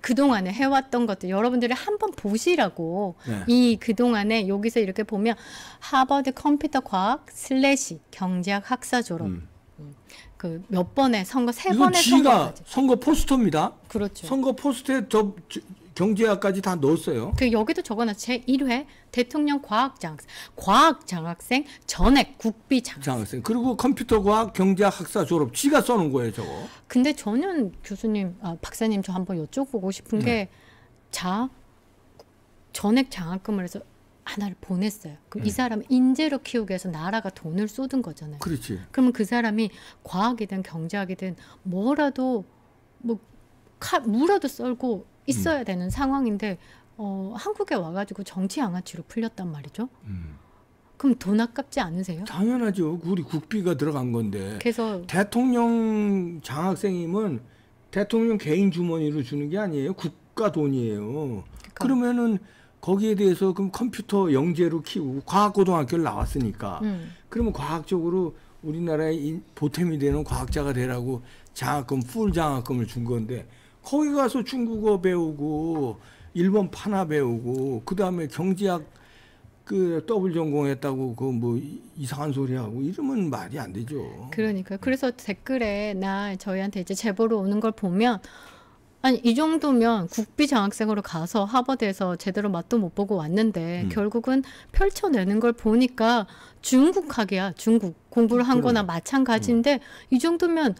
그동안에 해왔던 것들 여러분들이 한번 보시라고 네. 이 그동안에 여기서 이렇게 보면 하버드 컴퓨터 과학 슬래시 경제학 학사 졸업 음. 음. 그몇 번의 선거 세 번의 선거 선거 포스터입니다. 그렇죠. 선거 포스터에 저, 저 경제학까지 다 넣었어요. 그 여기도 적어놨 제 1회 대통령 과학장학생, 과학장학생 전액 국비장학생. 그리고 컴퓨터과학 경제학사 졸업. 지가 써놓은 거예요, 저거. 근데 저는 교수님, 아, 박사님 저 한번 여쭤보고 싶은 네. 자, 전액 장학금을 해서 하나를 보냈어요. 그럼 음. 이 네. 사람 인재로 키우기 위해서 나라가 돈을 쏟은 거잖아요. 그렇지. 그러면 그 사람이 과학이든 경제학이든 뭐라도 뭐 카, 무라도 썰고 있어야 음. 되는 상황인데 어, 한국에 와가지고 정치 양아치로 풀렸단 말이죠. 음. 그럼 돈 아깝지 않으세요? 당연하죠. 우리 국비가 들어간 건데. 그래서 대통령 장학생임은 대통령 개인 주머니로 주는 게 아니에요. 국가 돈이에요. 그러니까. 그러면은 거기에 대해서 그럼 컴퓨터 영재로 키우고 과학고등학교를 나왔으니까 음. 그러면 과학적으로 우리나라의 보탬이 되는 과학자가 되라고 장학금 풀 장학금을 준 건데 거기 가서 중국어 배우고 일본 판화 배우고 그 다음에 경제학 그 더블 전공했다고 그 뭐 이상한 소리 하고 이러면 말이 안 되죠. 그러니까 그래서 댓글에 나 저희한테 이제 제보로 오는 걸 보면 아니 이 정도면 국비 장학생으로 가서 하버드에서 제대로 맛도 못 보고 왔는데 음. 결국은 펼쳐내는 걸 보니까 중국학이야 중국 공부를 한 거나 마찬가지인데 음. 이 정도면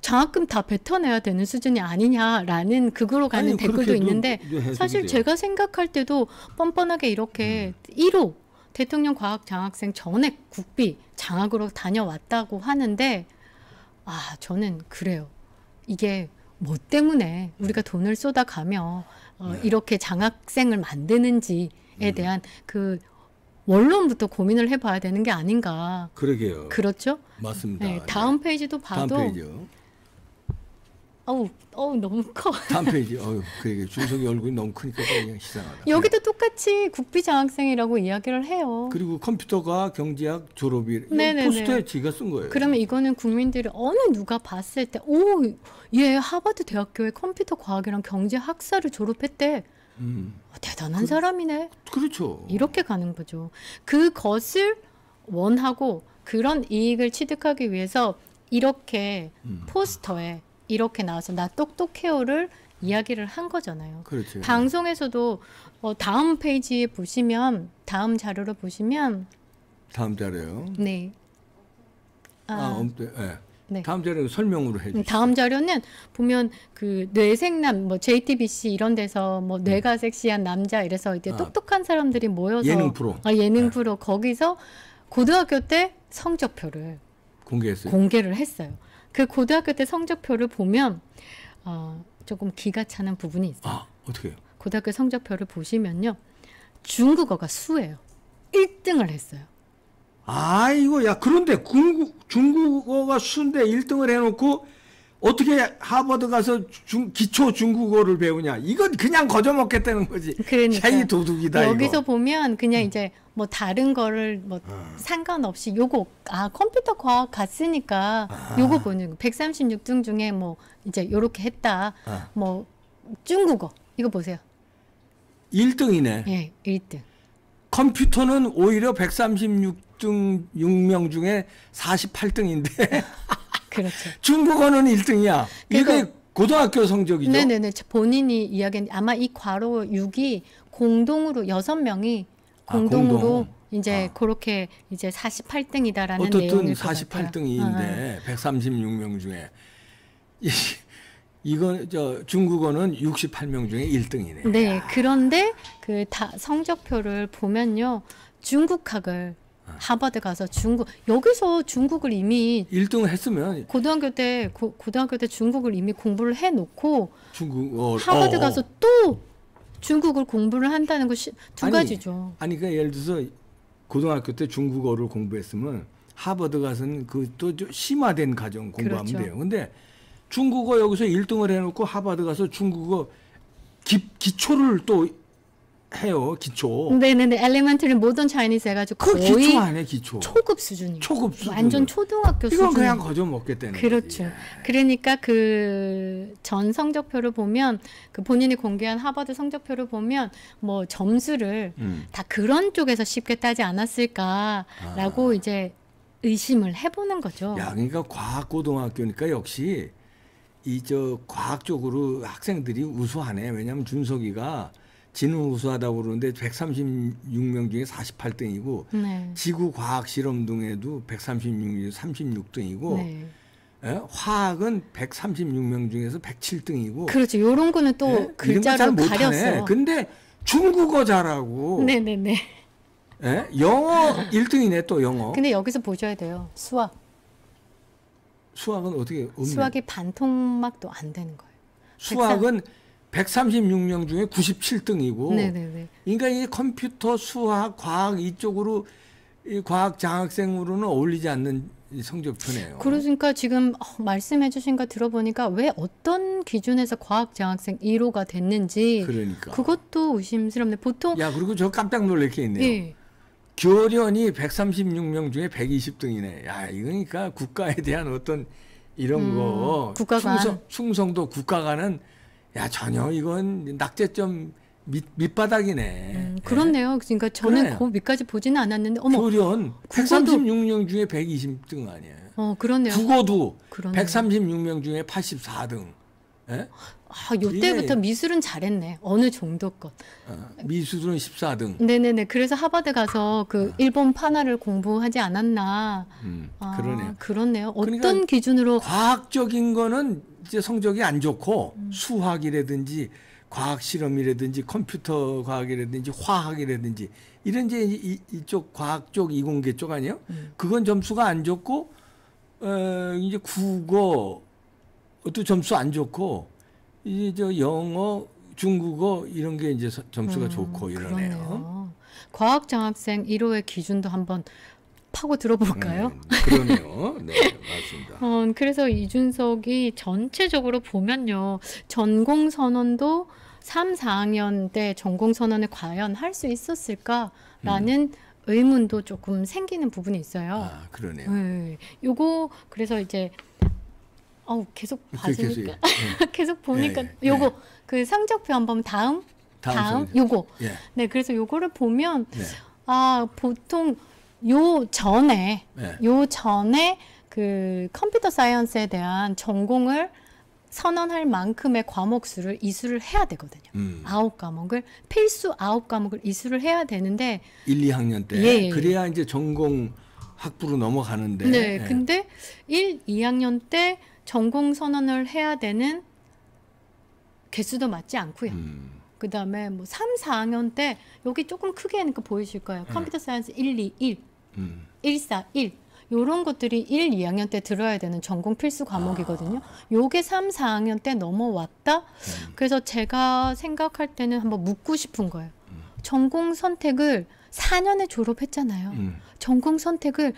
장학금 다 뱉어내야 되는 수준이 아니냐라는 극으로 가는 아니, 댓글도 있는데 사실 제가 생각할 때도 뻔뻔하게 이렇게 음. 1호 대통령 과학 장학생 전액 국비 장학으로 다녀왔다고 하는데 아 저는 그래요 이게 뭐 때문에 우리가 돈을 쏟아가며 어, 네. 이렇게 장학생을 만드는지에 음. 대한 그 원론부터 고민을 해봐야 되는 게 아닌가. 그러게요. 그렇죠. 맞습니다. 네, 다음 네. 페이지도 봐도 다음 어우, 어우 너무 커. 다음 페이지. 어유, 그게 준석이 얼굴이 너무 크니까 그냥 시상하다. 여기도 똑같이 국비 장학생이라고 이야기를 해요. 그리고 컴퓨터가 경제학 졸업이 포스터에 지가 쓴 거예요. 그러면 이거는 국민들이 어느 누가 봤을 때, 오, 얘 하버드 대학교에 컴퓨터 과학이랑 경제 학사를 졸업했대. 음. 대단한 그, 사람이네. 그렇죠. 이렇게 가는 거죠. 그것을 원하고 그런 이익을 취득하기 위해서 이렇게 음. 포스터에 이렇게 나와서 나 똑똑해요를 이야기를 한 거잖아요. 그렇죠. 방송에서도 어, 다음 페이지에 보시면 다음 자료로 보시면 다음 자료요. 네. 아, 아 엄대. 네. 예. 네. 다음 자료 설명으로 해주세요. 음, 다음 자료는 보면 그 뇌생남, 뭐 JTBC 이런 데서 뭐 음. 뇌가 음. 섹시한 남자 이래서 이제 아, 똑똑한 사람들이 모여서 예능 프로, 아 예능 네. 프로 거기서 고등학교 때 성적표를 공개했어요. 공개를 했어요. 그 고등학교 때 성적표를 보면 어, 조금 기가 차는 부분이 있어요. 아, 어떻게 요 고등학교 성적표를 보시면요. 중국어가 수예요. 1등을 했어요. 아이고, 야, 그런데 중국, 중국어가 수인데 1등을 해놓고 어떻게 하버드 가서 중, 기초 중국어를 배우냐. 이건 그냥 거저먹겠다는 거지. 그러니까. 도둑이다. 여기서 이거. 보면 그냥 음. 이제 뭐 다른 거를 뭐 어. 상관없이 요거 아 컴퓨터 과학 갔으니까 아. 요거 보는 거 136등 중에 뭐 이제 요렇게 했다. 아. 뭐 중국어 이거 보세요. 1등이네. 예, 1등. 컴퓨터는 오히려 136등 6명 중에 48등인데. 그렇죠. 중국어는 1등이야. 이게 고등학교 성적이죠. 네네네. 본인이 이야기한 아마 이 과로 6이 공동으로 6명이 아, 공동으로 아, 공동. 이제 아. 그렇게 이제 48등이다라는 어떻든 48등인데 136명 중에 이건 저 중국어는 68명 중에 1등이네요. 네. 그런데 그 다 성적표를 보면요. 중국학을 아. 하버드 가서 중국 여기서 중국을 이미 1등 을 했으면 고등학교 때 고, 등학교때 중국을 이미 공부를 해 놓고 중국어 하버드 어, 어. 가서 또 중국을 공부를 한다는 것이 두 아니, 가지죠. 아니 그러니까 예를 들어서 고등학교 때 중국어를 공부했으면 하버드 가서는 그또 심화된 과정 공부하면 그렇죠. 돼요. 근데 중국어 여기서 1등을 해놓고 하버드 가서 중국어 기, 기초를 또 해요 기초. 네네네 엘리먼트리 모던 차이니스 해가지고 거의 기초 안에 기초. 초급 수준이. 초급 수준. 완전 초등학교 수준. 이건 그냥 거저 먹겠다는. 그렇죠. 거지. 예. 그러니까 그 전 성적표를 보면 그 본인이 공개한 하버드 성적표를 보면 뭐 점수를 음. 다 그런 쪽에서 쉽게 따지 않았을까라고 아. 이제 의심을 해보는 거죠. 야 그러니까 과학 고등학교니까 역시 이저 과학적으로 학생들이 우수하네. 왜냐하면 준석이가 진는 우수하다고 그러는데 136명 중에 48등이고 네. 지구 과학 실험 등에도 136명 중에 36등이고 네. 예? 화학은 136명 중에서 107등이고 그렇죠. 요런 거는 또 예? 글자로 가렸어. 근데 중국어 잘하고 네, 네, 네. 예? 영어 1등이네 또 영어. 근데 여기서 보셔야 돼요. 수학. 수학은 어떻게 없네. 수학이 반통막도 안 되는 거예요. 수학은 103... 136명 중에 97등이고 네네네. 그러니까 이 컴퓨터 수학 과학 이쪽으로 이 과학 장학생으로는 어울리지 않는 성적표네요. 그러니까 지금 어, 말씀해 주신 거 들어보니까 왜 어떤 기준에서 과학 장학생 1호가 됐는지 그러니까. 그것도 의심스럽네. 보통 야, 그리고 저 깜짝 놀랄 게 있네요. 예. 교련이 136명 중에 120등이네. 야, 이거니까 국가에 대한 어떤 이런 음, 거 충성, 충성도 국가가는 야 전혀 이건 낙제점 밑, 밑바닥이네. 음, 예. 그렇네요. 그러니까 저는 그 밑까지 보지는 않았는데 어머. 교련 136명 중에 120등 아니에요. 어, 그렇네요. 국어도 그러네요. 136명 중에 84등. 예? 아, 요때부터 미술은 잘했네. 어느 정도껏. 어, 미술은 14등. 네네네. 그래서 하버드 가서 그 어. 일본 판화를 공부하지 않았나. 음, 아, 그러네요. 아, 그렇네요. 어떤 그러니까 기준으로. 과학적인 거는 이제 성적이 안 좋고 음. 수학이라든지 과학 실험이라든지 컴퓨터 과학이라든지 화학이라든지 이런 이제 이, 이쪽 과학 쪽 이공계 쪽 아니에요? 음. 그건 점수가 안 좋고 어 이제 국어 또 점수 안 좋고 이제 저 영어 중국어 이런 게 이제 점수가 음, 좋고 이러네요. 그러네요. 과학장학생 1호의 기준도 한번 하고 들어볼까요? 음, 그러네요. 네, 맞습니다. 어, 그래서 이준석이 전체적으로 보면요. 전공선언도 3, 4학년 때 전공선언을 과연 할 수 있었을까라는 음. 의문도 조금 생기는 부분이 있어요. 아, 그러네요. 네. 요거 그래서 이제 어우, 계속 그 봐주니까 계속, 예, 예. 계속 보니까 예, 예, 요거 예. 그 성적표 한번 다음 다음, 다음 요거 예. 네 그래서 요거를 보면 네. 아 보통 요 전에 네. 요 전에 그 컴퓨터 사이언스에 대한 전공을 선언할 만큼의 과목 수를 이수를 해야 되거든요. 음. 아홉 음. 과목을 필수 아홉 과목을 이수를 해야 되는데 1, 2학년 때 예, 예. 그래야 이제 전공 학부로 넘어가는데 네, 예. 근데 1, 2학년 때 전공 선언을 해야 되는 개수도 맞지 않고요. 음. 그다음에 뭐 3, 4학년 때 여기 조금 크게 하니까 보이실 거예요. 네. 컴퓨터 사이언스 1, 2, 1 일사일 1 요런 것들이 1, 2학년 때 들어야 되는 전공 필수 과목이거든요. 요게 3, 4학년 때 넘어왔다. 음. 그래서 제가 생각할 때는 한번 묻고 싶은 거예요. 음. 전공 선택을 4년에 졸업했잖아요. 음. 전공 선택을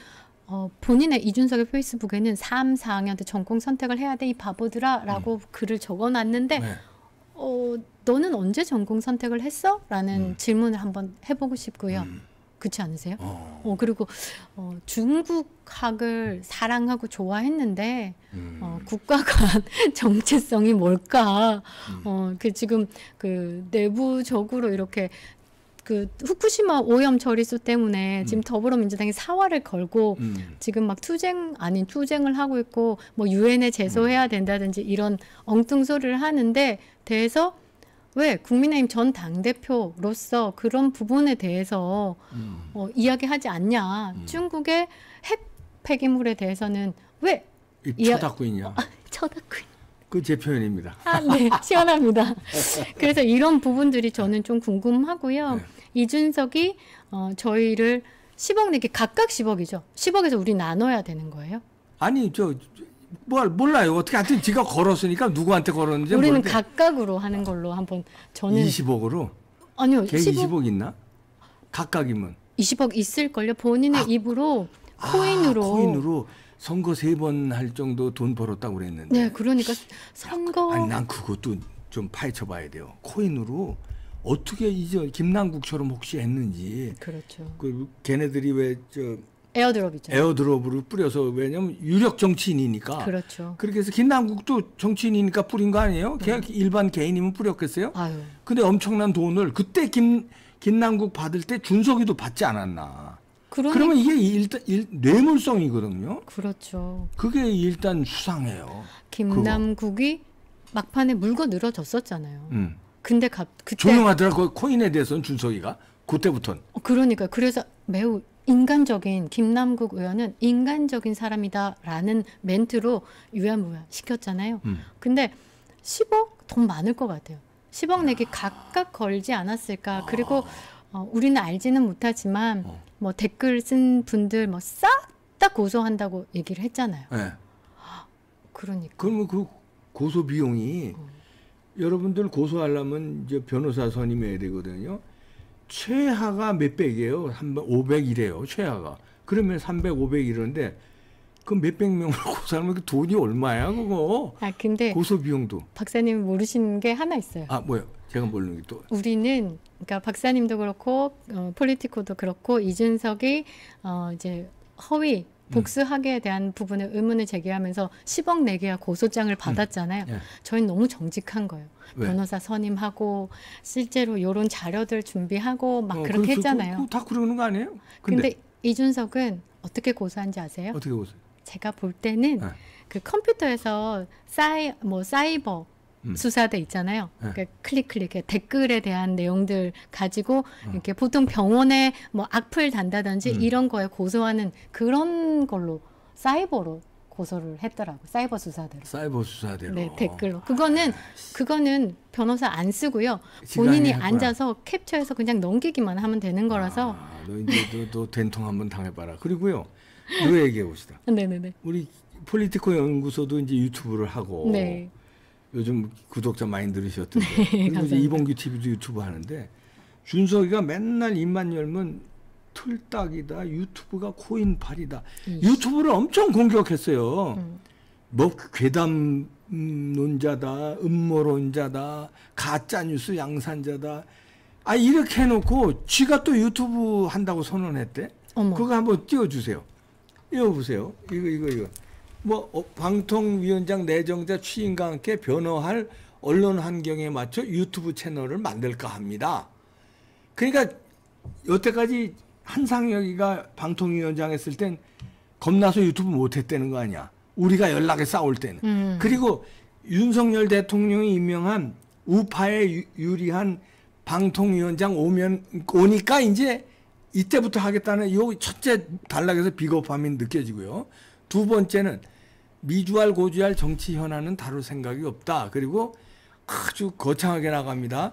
어, 본인의 이준석의 페이스북에는 3, 4학년 때 전공 선택을 해야 돼 이 바보들아라고 음. 글을 적어놨는데 네. 어, 너는 언제 전공 선택을 했어? 라는 음. 질문을 한번 해보고 싶고요. 음. 그렇지 않으세요? 어. 어 그리고 어, 중국학을 사랑하고 좋아했는데 어, 음. 어, 국가 간 정체성이 뭘까? 음. 어, 그 지금 그 내부적으로 이렇게 그 후쿠시마 오염 처리수 때문에 음. 지금 더불어민주당이 사활을 걸고 음. 지금 막 투쟁 아닌 투쟁을 하고 있고 뭐 유엔에 제소해야 음. 된다든지 이런 엉뚱 소리를 하는데 대해서 왜 국민의힘 전 당대표로서 그런 부분에 대해서 음. 어, 이야기하지 않냐. 음. 중국의 핵 폐기물에 대해서는 왜 쳐닫고 있냐. 아, 쳐닫고 있 그제 표현입니다. 아, 네. 시원합니다. 그래서 이런 부분들이 저는 좀 궁금하고요. 네. 이준석이 어, 저희를 10억 내기 각각 10억이죠. 10억에서 우리 나눠야 되는 거예요? 아니, 저뭘 몰라요. 어떻게 하여튼 지가 걸었으니까 누구한테 걸었는지 우리는 모르는데. 각각으로 하는 걸로 한번 저는 20억으로 아니요. 걔 10억, 20억 있나? 각각이면 20억 있을 걸요. 본인의 아, 입으로 코인으로 아, 코인으로 선거 세 번 할 정도 돈 벌었다고 그랬는데. 네, 그러니까 선거 아니 난 그것도 좀 파헤쳐 봐야 돼요. 코인으로 어떻게 이제 김남국처럼 혹시 했는지. 그렇죠. 그 걔네들이 왜저 에어드롭이죠. 에어드롭으로 뿌려서 왜냐면 유력 정치인이니까. 그렇죠. 그렇게 해서 김남국도 정치인이니까 뿌린 거 아니에요? 네. 일반 개인이면 뿌렸겠어요? 아유. 근데 엄청난 돈을 그때 김 김남국 받을 때 준석이도 받지 않았나. 그러니... 그러면 이게 일단 일, 뇌물성이거든요. 그렇죠. 그게 일단 수상해요. 김남국이 그거. 막판에 물고 늘어졌었잖아요. 음. 근데 갑 그때 조용하더라고 코인에 대해서는 준석이가 그때부터는. 어, 그러니까 그래서 매우 인간적인 김남국 의원은 인간적인 사람이다라는 멘트로 유야무야 시켰잖아요. 음. 근데 10억 돈 많을 것 같아요. 10억 내기 각각 걸지 않았을까. 어. 그리고 어, 우리는 알지는 못하지만 어. 뭐 댓글 쓴 분들 뭐 싹 다 고소한다고 얘기를 했잖아요. 네. 그러니까. 그러면 뭐 그 고소 비용이 어. 여러분들 고소하려면 이제 변호사 선임해야 되거든요. 최하가 몇백이에요. 500이래요. 최하가. 그러면 300, 500 이러는데 그 몇백 명을 고사하면 그, 그 돈이 얼마야 그거? 아 근데 고소 비용도 박사님 모르시는 게 하나 있어요. 아 뭐요? 제가 모르는 게 또. 우리는 그러니까 박사님도 그렇고 어, 폴리티코도 그렇고 이준석이 어, 이제 허위 음. 복수학에 하 대한 부분에 의문을 제기하면서 10억 내기와 고소장을 음. 받았잖아요. 예. 저희는 너무 정직한 거예요. 왜? 변호사 선임하고 실제로 요런 자료들 준비하고 막 어, 그렇게 했잖아요. 그, 그, 다 그러는 거 아니에요? 근데, 데 이준석은 어떻게 고소한지 아세요? 어떻게 고소? 제가 볼 때는 네. 그 컴퓨터에서 사이 뭐 사이버 음. 수사대 있잖아요. 네. 그러니까 클릭 클릭 댓글에 대한 내용들 가지고 음. 이렇게 보통 병원에 뭐 악플 단다든지 음. 이런 거에 고소하는 그런 걸로 사이버로 고소를 했더라고 사이버 수사대로. 사이버 수사대로. 네 댓글로. 그거는 아, 그거는 변호사 안 쓰고요. 본인이 앉아서 캡처해서 그냥 넘기기만 하면 되는 거라서. 아, 너 이제 너 된통 한번 당해봐라. 그리고요. 너 얘기해 봅시다. 아, 네네네. 우리 폴리티코 연구소도 이제 유튜브를 하고. 네. 요즘 구독자 많이 늘으셨던데. 네, 이제 이봉규 TV도 유튜브 하는데 준석이가 맨날 입만 열면 틀딱이다 유튜브가 코인팔이다 음. 유튜브를 엄청 공격했어요. 음. 뭐 괴담론자다 음모론자다 가짜뉴스 양산자다 아 이렇게 해놓고 쥐가 또 유튜브 한다고 선언했대. 어머. 그거 한번 띄워주세요. 띄워보세요. 이거 이거 이거. 뭐 어, 방통위원장 내정자 취임과 함께 변화할 언론 환경에 맞춰 유튜브 채널을 만들까 합니다. 그러니까 여태까지 한상혁이가 방통위원장 했을 땐 겁나서 유튜브 못했다는 거 아니야. 우리가 연락에 싸울 때는. 음. 그리고 윤석열 대통령이 임명한 우파에 유리한 방통위원장 오면 오니까 이제 이때부터 하겠다는 요 첫째 단락에서 비겁함이 느껴지고요. 두 번째는 미주알 고주알 정치 현안은 다룰 생각이 없다. 그리고 아주 거창하게 나갑니다.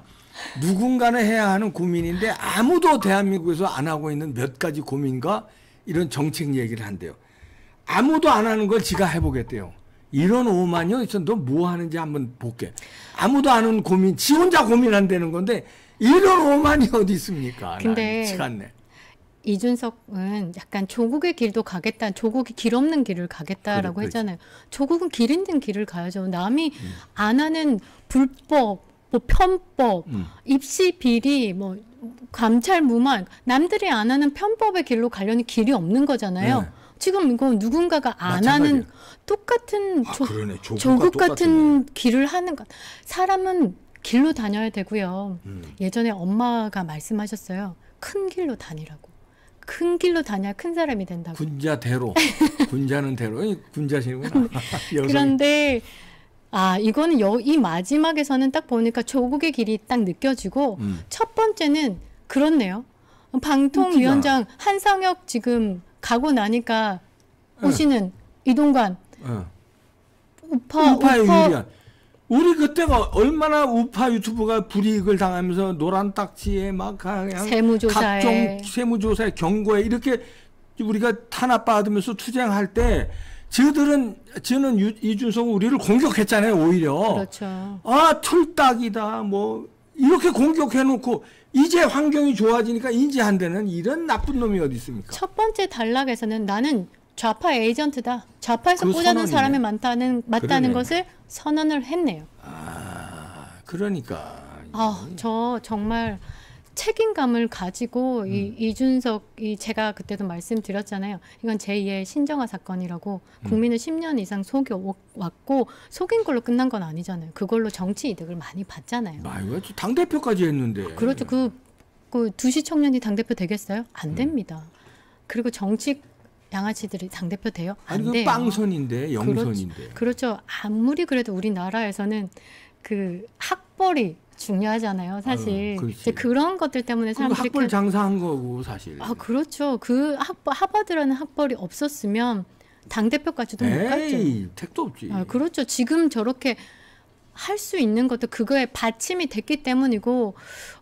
누군가는 해야 하는 고민인데 아무도 대한민국에서 안 하고 있는 몇 가지 고민과 이런 정책 얘기를 한대요. 아무도 안 하는 걸 지가 해보겠대요. 이런 오만요. 너뭐 하는지 한번 볼게. 아무도 안 하는 고민, 지 혼자 고민한다는 건데 이런 오만이 어디 있습니까? 근데 나, 이준석은 약간 조국의 길도 가겠다, 조국이 길 없는 길을 가겠다라고 그래, 했잖아요. 조국은 길 있는 길을 가야죠. 남이 음. 안 하는 불법, 뭐 편법, 음. 입시 비리, 뭐 감찰 무만, 남들이 안 하는 편법의 길로 가려는 길이 없는 거잖아요. 네. 지금 이거 누군가가 안 마찬가지야. 하는 똑같은 아, 조, 조국 같은똑같은 길을 하는 것. 사람은 길로 다녀야 되고요. 음. 예전에 엄마가 말씀하셨어요. 큰 길로 다니라고. 큰 길로 다녀야 큰 사람이 된다고. 군자대로. 군자는 대로. 군자시는구나. 아, 그런데 아 이거는 여, 이 마지막에서는 딱 보니까 조국의 길이 딱 느껴지고 음. 첫 번째는 그렇네요. 방통위원장 그렇나 한상혁 지금 가고 나니까 오시는 응. 이동관 응. 우파 우파의 우파, 유리한 우리 그때가 얼마나 우파 유튜브가 불이익을 당하면서 노란 딱지에 막 그냥 세무조사에. 각종 세무조사에 경고에 이렇게 우리가 탄압받으면서 투쟁할 때 저들은 저는 유, 이준석 우리를 공격했잖아요 오히려 그렇죠. 아 툴딱이다 뭐 이렇게 공격해놓고 이제 환경이 좋아지니까 인지한데는 이런 나쁜 놈이 어디 있습니까? 첫 번째 단락에서는 나는 좌파 에이전트다. 좌파에서 그꽂아놓 사람이 많다는 맞다는 그러네. 것을 선언을 했네요. 아, 그러니까. 아, 저 정말 책임감을 가지고 음. 이 이준석이 제가 그때도 말씀드렸잖아요. 이건 제2의 신정아 사건이라고 음. 국민을 10년 이상 속여왔고 속인 걸로 끝난 건 아니잖아요. 그걸로 정치 이득을 많이 받잖아요. 아유, 당 대표까지 했는데. 그렇죠. 그, 그 두시 청년이 당 대표 되겠어요? 안 음. 됩니다. 음. 그리고 정치 양아치들이 당대표 돼요? 안 아니, 돼요. 빵선인데 그렇죠. 영선인데. 그렇죠. 그렇죠. 아무리 그래도 우리나라에서는 그 학벌이 중요하잖아요, 사실. 아유, 이제 그런 것들 때문에 사람들이 학벌 그 장사한 거고 사실. 아 그렇죠. 그 학벌 하버드라는 학벌이 없었으면 당 대표까지도 못 갔죠. 택도 없지. 아, 그렇죠. 지금 저렇게 할 수 있는 것도 그거에 받침이 됐기 때문이고,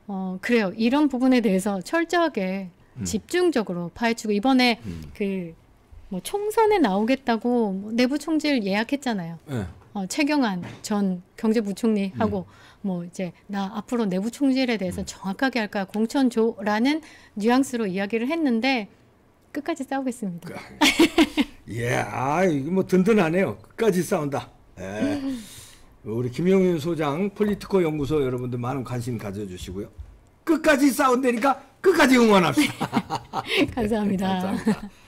어 그래요. 이런 부분에 대해서 철저하게 음. 집중적으로 파헤치고 이번에 음. 그뭐 총선에 나오겠다고 뭐 내부 총질 예약했잖아요. 네. 어, 최경환 전 경제부총리하고 음. 뭐 이제 나 앞으로 내부 총질에 대해서 음. 정확하게 할까 공천 줘라는 뉘앙스로 이야기를 했는데 끝까지 싸우겠습니다. 예, 아 이거 뭐 든든하네요. 끝까지 싸운다. 예. 우리 김용윤 소장 폴리티코 연구소 여러분들 많은 관심 가져주시고요. 끝까지 싸운다니까 끝까지 응원합시다. 감사합니다. 감사합니다.